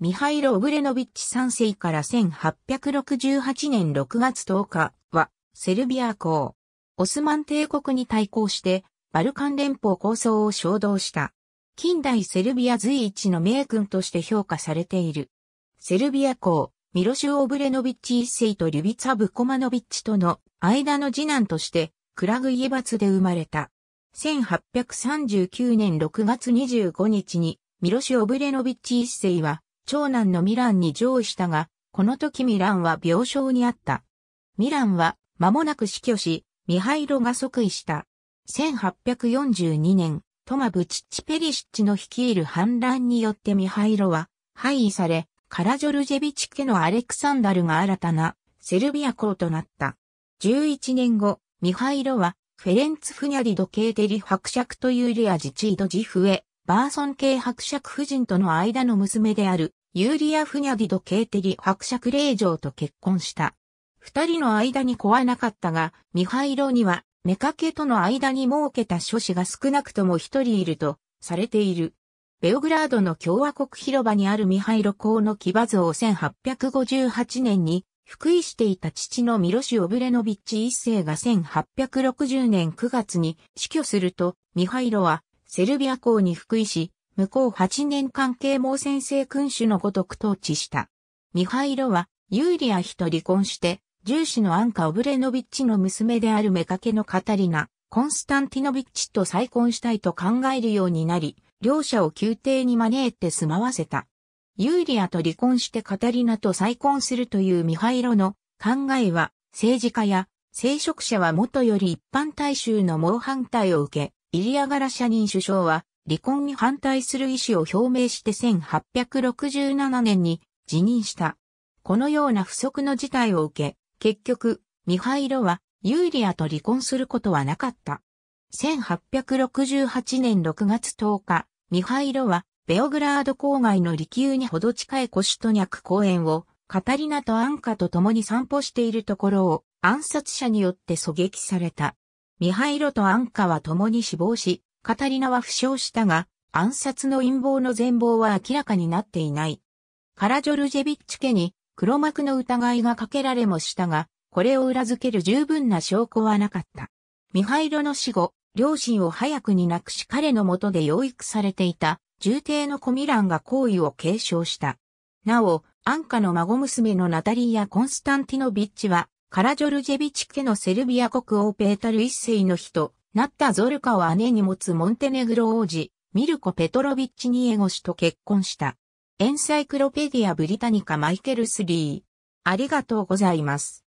ミハイロ・オブレノビッチ3世から1868年6月10日は、セルビア公。オスマン帝国に対抗して、バルカン連邦構想を衝動した。近代セルビア随一の名君として評価されている。セルビア公、ミロシュ・オブレノビッチ一世とリュビツァ・ブコマノビッチとの間の次男として、クラグイエバツで生まれた。1839年6月25日に、ミロシュ・オブレノビッチ一世は、長男のミランに譲したが、この時ミランは病床にあった。ミランは間もなく死去し、ミハイロが即位した。1842年、トマブチッチ・ペリシッチの率いる反乱によってミハイロは廃位され、カラジョルジェビチ家のアレクサンダルが新たなセルビア公となった。11年後、ミハイロはフェレンツ・フニャリド系テリ伯爵というリア自治イドジフエ、バーソン系伯爵夫人との間の娘であるユーリア・フニャディド・ケーテリ伯爵令嬢と結婚した。二人の間に子はなかったが、ミハイロには、メカケとの間に設けた諸子が少なくとも一人いると、されている。ベオグラードの共和国広場にあるミハイロ公の騎馬像を1858年に、福井していた父のミロシ・オブレノビッチ一世が1860年9月に死去すると、ミハイロはセルビア公に福井し、向こう8年間啓蒙先生君主のごとく統治した。ミハイロは、ユーリア妃と離婚して、重視のアンカ・オブレノビッチの娘であるメカケのカタリナ、コンスタンティノビッチと再婚したいと考えるようになり、両者を宮廷に招いて住まわせた。ユーリアと離婚してカタリナと再婚するというミハイロの考えは、政治家や聖職者は元より一般大衆の猛反対を受け、イリアガラシャニン首相は離婚に反対する意思を表明して1867年に辞任した。このような不測の事態を受け、結局、ミハイロはユーリアと離婚することはなかった。1868年6月10日、ミハイロはベオグラード郊外の離宮にほど近いコシュトニャク公園をカタリナとアンカと共に散歩しているところを暗殺者によって狙撃された。ミハイロとアンカは共に死亡し、カタリナは負傷したが、暗殺の陰謀の全貌は明らかになっていない。カラジョルジェビッチ家に黒幕の疑いがかけられもしたが、これを裏付ける十分な証拠はなかった。ミハイロの死後、両親を早くに亡くし彼のもとで養育されていた、重帝のコミランが行為を継承した。なお、安価の孫娘のナタリーやコンスタンティノビッチは、カラジョルジェビチ家のセルビア国王ペータル一世の人、なったゾルカを姉に持つモンテネグロ王子、ミルコ・ペトロビッチ・ニエゴ氏と結婚した。エンサイクロペディア・ブリタニカ・マイケルス・リー。ありがとうございます。